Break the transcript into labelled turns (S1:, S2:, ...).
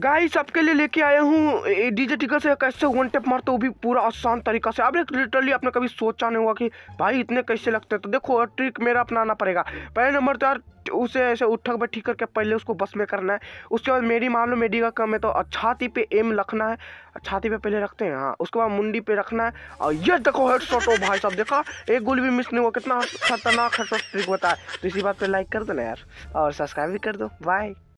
S1: guys आपके लिए लेके आया हूँ डीजे टिकल से कैसे वन टेप मारते तो वो भी पूरा आसान तरीका से अब लिटरली आपने कभी सोचा नहीं होगा कि भाई इतने कैसे लगते हैं तो देखो ट्रिक मेरा अपनाना पड़ेगा पहले नंबर तो यार उसे ऐसे उठक बैठी करके पहले उसको बस में करना है उसके बाद मेरी मान लो मेडी का कम है तो छाती पे एम रखना है छाती पे पहले रखते हैं हाँ उसके बाद मुंडी पे रखना है और ये देखो हेड शॉट हो भाई साहब देखा एक गोल भी मिस नहीं हुआ कितना खतरनाक हेड शॉट ट्रिक बताया तो इसी बात पर लाइक कर दो ना यार और सब्सक्राइब भी कर दो बाय